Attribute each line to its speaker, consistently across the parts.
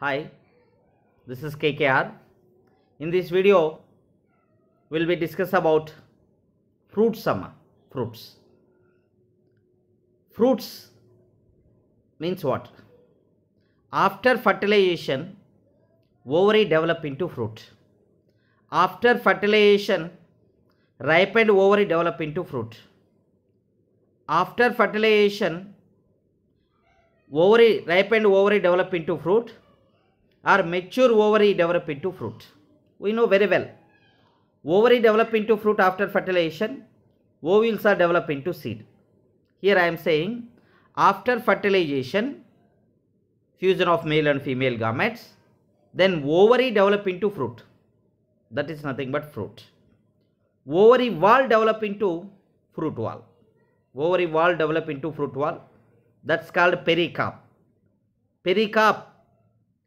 Speaker 1: Hi, this is KKR. In this video, we'll be discuss about fruit summer, fruits. Fruits means what? After fertilization, ovary develop into fruit. After fertilization, ripened ovary develop into fruit. After fertilization, ovary ripened ovary develop into fruit or mature ovary develop into fruit we know very well ovary develop into fruit after fertilization ovules are develop into seed here i am saying after fertilization fusion of male and female gametes then ovary develop into fruit that is nothing but fruit ovary wall develop into fruit wall ovary wall develop into fruit wall that's called pericarp pericarp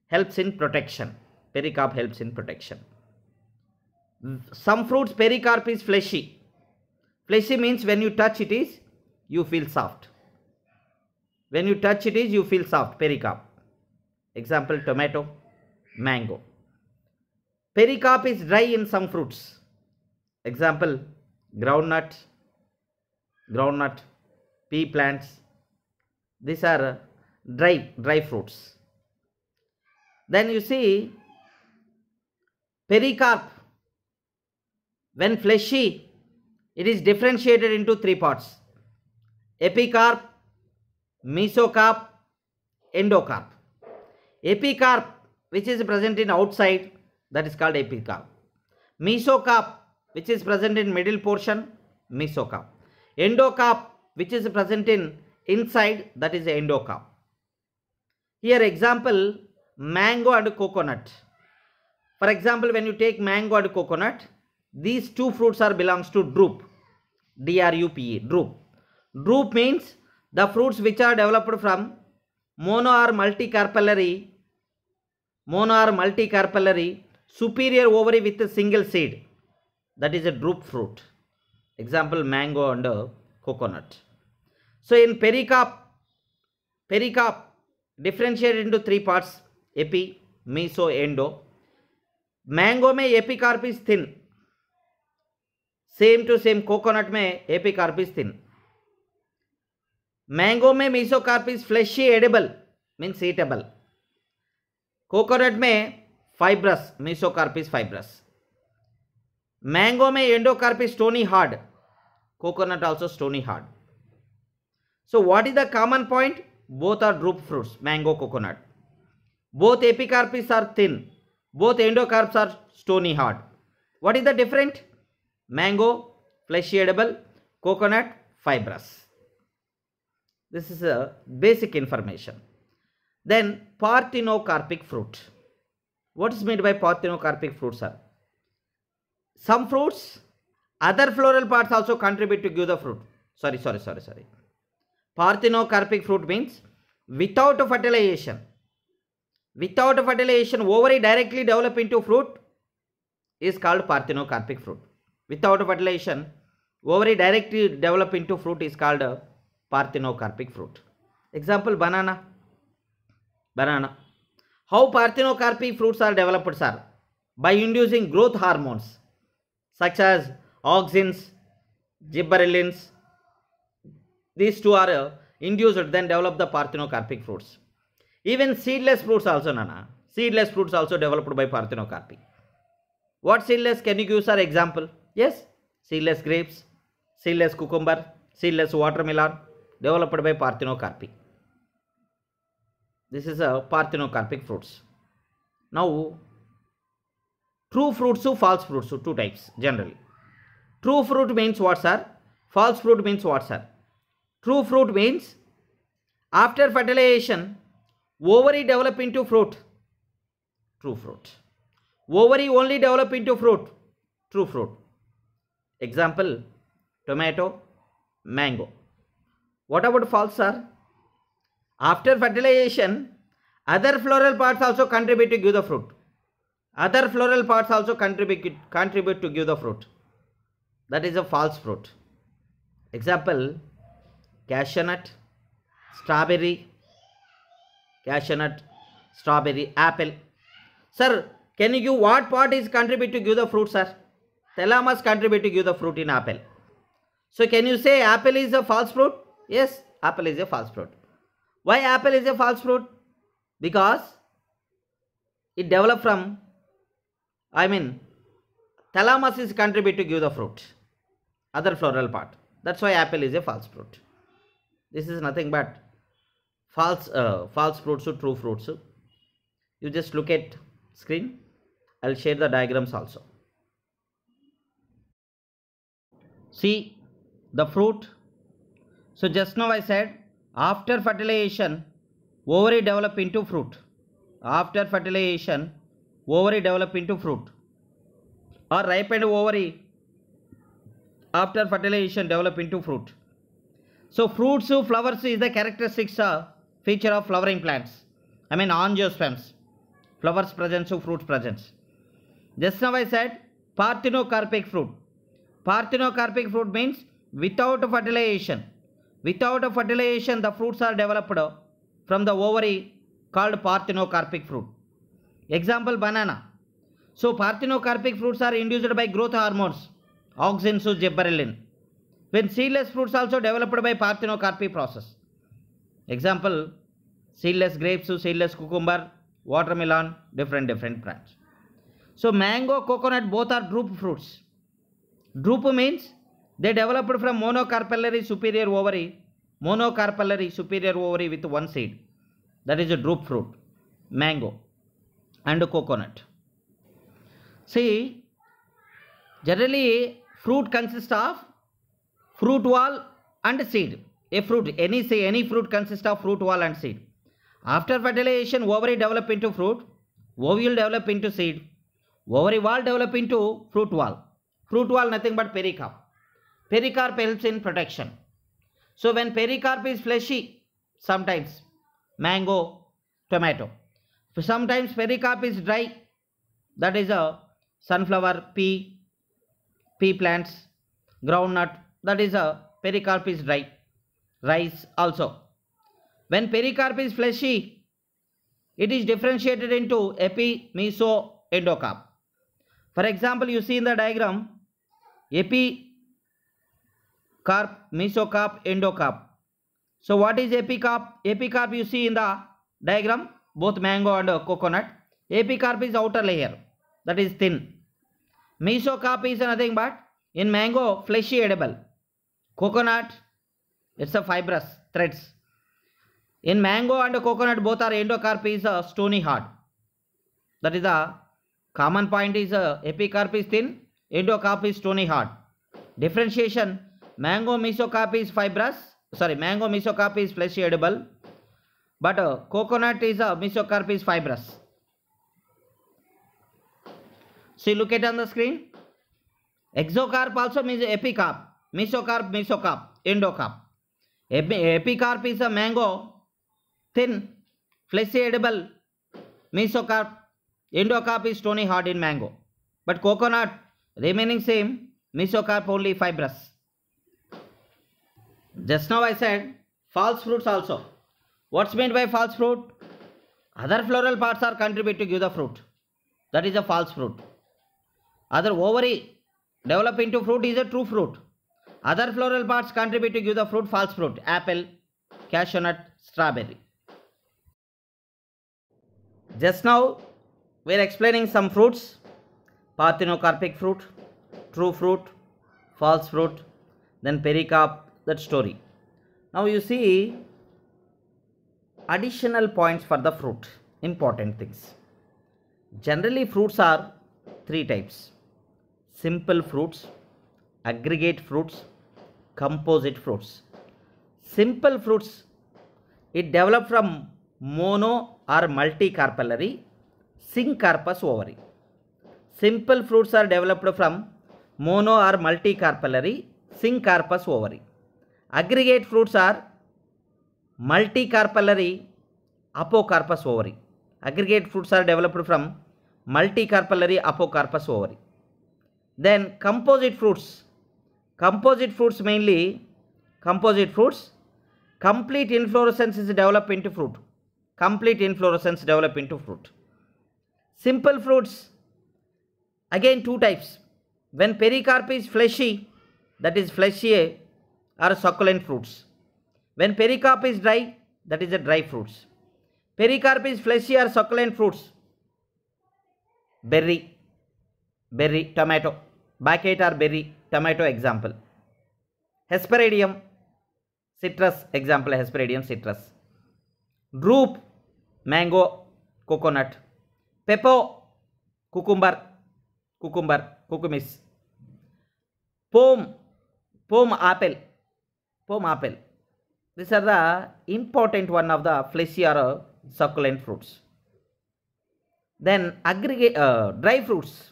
Speaker 1: helps in protection. Pericarp helps in protection. Some fruits pericarp is fleshy. Fleshy means when you touch it is, you feel soft. When you touch it is, you feel soft. Pericarp. Example tomato, mango. Pericarp is dry in some fruits. Example groundnut, groundnut, pea plants. These are uh, dry, dry fruits then you see pericarp, when fleshy, it is differentiated into three parts epicarp, mesocarp, endocarp. Epicarp, which is present in outside, that is called epicarp. Mesocarp, which is present in middle portion, mesocarp. Endocarp, which is present in inside, that is endocarp. Here example, mango and coconut. For example, when you take mango and coconut, these two fruits are belongs to drupe. D-R-U-P-E, drupe. means the fruits which are developed from mono or multicarpellary, mono or multicarpellary, superior ovary with a single seed. That is a drupe fruit. Example, mango and uh, coconut. So in pericarp, pericarp differentiated into three parts epi meso endo mango में epicarp is thin same to same coconut में epicarp is thin mango में meso carp is fleshy edible means eatable coconut में fibrous carp is fibrous mango में endocarp is stony hard coconut also stony hard so what is the common point both are drupe fruits mango coconut Both epicarpus are thin. Both endocarps are stony hard. What is the different? Mango, fleshy edible. Coconut, fibrous. This is a basic information. Then parthenocarpic fruit. What is meant by parthenocarpic fruits are? Some fruits, other floral parts also contribute to give the fruit. Sorry, sorry, sorry, sorry. Parthenocarpic fruit means without fertilization without fertilization ovary directly develop into fruit is called parthenocarpic fruit without fertilization ovary directly develop into fruit is called parthenocarpic fruit example banana banana how parthenocarpic fruits are developed sir by inducing growth hormones such as auxins gibberellins these two are uh, induced then develop the parthenocarpic fruits even seedless fruits also, Nana. Seedless fruits also developed by parthenocarpy. What seedless can you give, our example? Yes, seedless grapes, seedless cucumber, seedless watermelon, developed by parthenocarpy. This is a parthenocarpic fruits. Now, true fruits to false fruits, two types generally. True fruit means what, sir? False fruit means what, sir? True fruit means after fertilization, ovary develop into fruit true fruit ovary only develop into fruit true fruit example tomato mango what about false sir after fertilization other floral parts also contribute to give the fruit other floral parts also contribute contribute to give the fruit that is a false fruit example cashew nut strawberry cashewnut, strawberry, apple. Sir, can you give what part is contribute to give the fruit, sir? Thalamus contribute to give the fruit in apple. So can you say apple is a false fruit? Yes, apple is a false fruit. Why apple is a false fruit? Because it developed from, I mean, thalamus is contribute to give the fruit, other floral part. That's why apple is a false fruit. This is nothing but false uh, false fruits to true fruits. you just look at screen i'll share the diagrams also see the fruit so just now i said after fertilization ovary develop into fruit after fertilization ovary develop into fruit or ripened ovary after fertilization develop into fruit so fruits flowers is the characteristics of feature of flowering plants I mean angiosperms flowers presence fruits presence just now I said parthenocarpic fruit parthenocarpic fruit means without fertilization without fertilization the fruits are developed from the ovary called parthenocarpic fruit example banana so parthenocarpic fruits are induced by growth hormones auxins gibberellin when seedless fruits also developed by parthenocarpy process Example, seedless grapes, seedless cucumber, watermelon, different different plants. So mango, coconut both are drupe fruits. Drupe means they developed from monocarpellary superior ovary, monocarpellary superior ovary with one seed. That is a drupe fruit, mango and coconut. See, generally fruit consists of fruit wall and seed. A fruit, any say any fruit consists of fruit wall and seed. After fertilization, ovary develop into fruit, ovule develop into seed, ovary wall develop into fruit wall. Fruit wall nothing but pericarp. Pericarp helps in protection. So when pericarp is fleshy, sometimes mango, tomato. Sometimes pericarp is dry, that is a sunflower, pea, pea plants, groundnut, that is a pericarp is dry rice also. When pericarp is fleshy, it is differentiated into epi, meso, endocarp. For example, you see in the diagram, epicarp, mesocarp, endocarp. So what is epicarp? Epicarp you see in the diagram, both mango and coconut. Epicarp is outer layer, that is thin. Mesocarp is nothing but in mango, fleshy edible. Coconut, it's a fibrous threads. In mango and coconut both are endocarp is a stony hard. That is the common point is a epicarp is thin, endocarp is stony hard. Differentiation mango mesocarp is fibrous, sorry mango mesocarp is fleshy edible but uh, coconut is a mesocarp is fibrous. See look at on the screen. Exocarp also means epicarp, mesocarp, mesocarp, endocarp. Epicarp is a mango, thin, fleshy edible. Mesocarp, endocarp is stony hard in mango. But coconut remaining same, mesocarp only fibrous. Just now I said false fruits also. What's meant by false fruit? Other floral parts are contribute to give the fruit. That is a false fruit. Other ovary develop into fruit is a true fruit. Other floral parts contribute to give the fruit false fruit, apple, cashew nut, strawberry. Just now, we are explaining some fruits, parthenocarpic fruit, true fruit, false fruit, then pericarp, that story. Now you see additional points for the fruit, important things. Generally fruits are three types, simple fruits, aggregate fruits composite fruits. Simple fruits, it develop from mono or multicarpellary syncarpous ovary. Simple fruits are developed from mono or multicarpellary syncarpous ovary. Aggregate fruits are multicarpellary apocarpus ovary. Aggregate fruits are developed from multicarpellary apocarpus ovary. Then composite fruits Composite fruits mainly, composite fruits, complete inflorescence is developed into fruit. Complete inflorescence develop into fruit. Simple fruits, again two types. When pericarp is fleshy, that is fleshy are succulent fruits. When pericarp is dry, that is the dry fruits. Pericarp is fleshy or succulent fruits. Berry, berry, tomato, bucket are berry, tomato example. Hesperidium citrus example Hesperidium citrus. Drupe mango coconut. Pepo cucumber cucumber cucumis. Pom, pom apple pom apple. These are the important one of the fleshy or succulent fruits. Then aggregate uh, dry fruits,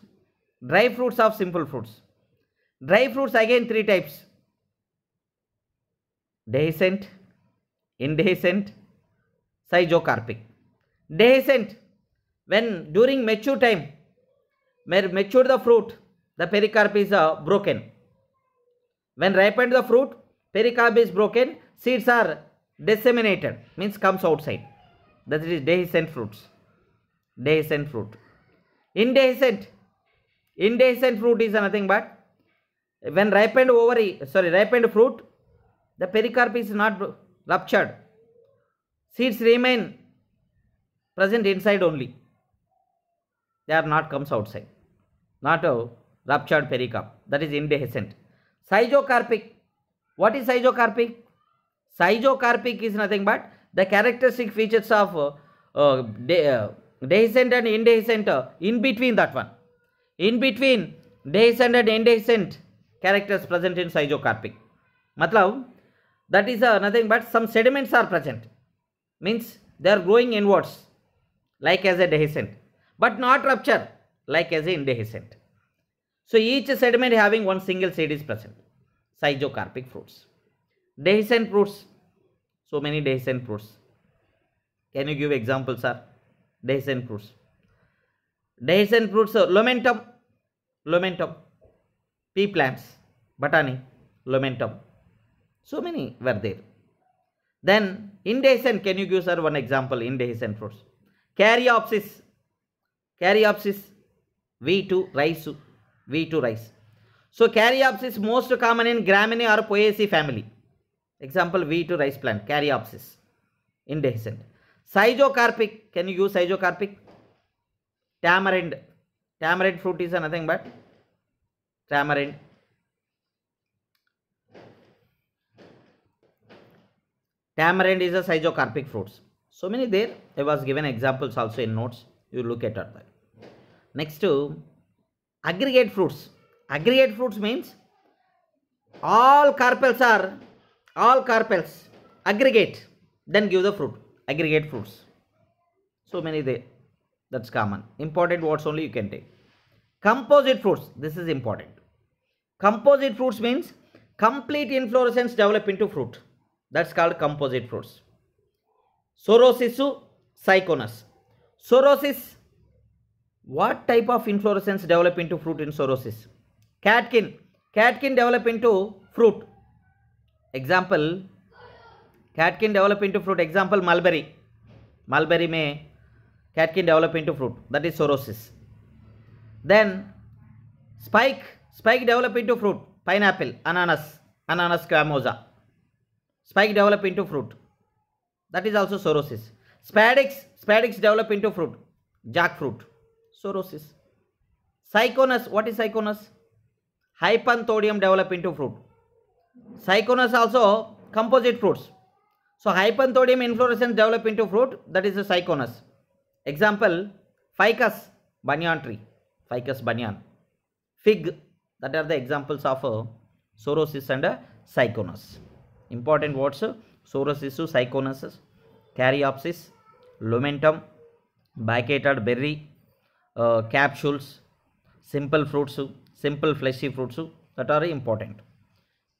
Speaker 1: dry fruits of simple fruits. Dry fruits again three types. Dehiscent, indehiscent, cygocarpic. Dehiscent, when during mature time, mature the fruit, the pericarp is uh, broken. When ripened the fruit, pericarp is broken, seeds are disseminated, means comes outside. That is dehiscent fruits. Dehiscent fruit. Indehiscent. Indehiscent fruit is nothing but when ripened ovary, sorry, ripened fruit, the pericarp is not ruptured. Seeds remain present inside only. They are not comes outside. Not a ruptured pericarp. That is indehiscent. Cygocarpic. What is cygocarpic? Cygocarpic is nothing but the characteristic features of uh, uh, uh, dehiscent and indehiscent uh, in between that one. In between dehiscent and indehiscent characters present in Sizocarpic. Matlab, that is uh, nothing but some sediments are present. Means they are growing inwards like as a dehiscent but not rupture like as a indehiscent. So each sediment having one single seed is present. Sizocarpic fruits. Dehiscent fruits. So many dehiscent fruits. Can you give examples sir? Dehiscent fruits. Dehiscent fruits, uh, lomentum, lomentum, pea plants, Botany, lomentum. So many were there. Then indehiscent, can you give sir one example? Indehiscent fruits. Caryopsis, Caryopsis, V2 rice, V2 rice. So Caryopsis most common in Graminae or Poaceae family. Example V2 rice plant, Caryopsis, Indehiscent. Cyzocarpic, can you use Cyzocarpic? Tamarind, tamarind fruit is nothing but tamarind Tamarind is a cyzocarpic fruits. So many there. I was given examples also in notes. You look at that. Next to aggregate fruits. Aggregate fruits means all carpels are all carpels aggregate. Then give the fruit. Aggregate fruits. So many there. That's common. Important words only you can take. Composite fruits. This is important. Composite fruits means complete inflorescence develop into fruit. that's called composite fruits sorosisu psychonus sorosis what type of inflorescence develop into fruit in sorosis catkin catkin develop into fruit example catkin develop into fruit example mulberry mulberry में catkin develop into fruit that is sorosis then spike spike develop into fruit pineapple अनानस अनानस क्वामोजा Spike develop into fruit. That is also sorosis. Spadix, spadix develop into fruit. Jackfruit. sorosis. Psychonus, what is psychonus? Hypanthodium develop into fruit. Psychonus also composite fruits. So hypanthodium inflorescence develop into fruit that is the psychonus. Example, ficus banyan tree, ficus banyan, fig that are the examples of sorosis uh, and uh, psychonus. Important words Sorus issue, Psychonosis, Caryopsis, Lumentum, Bicated berry, uh, capsules, simple fruits, simple fleshy fruits that are important.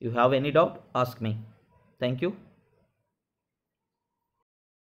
Speaker 1: You have any doubt? Ask me. Thank you.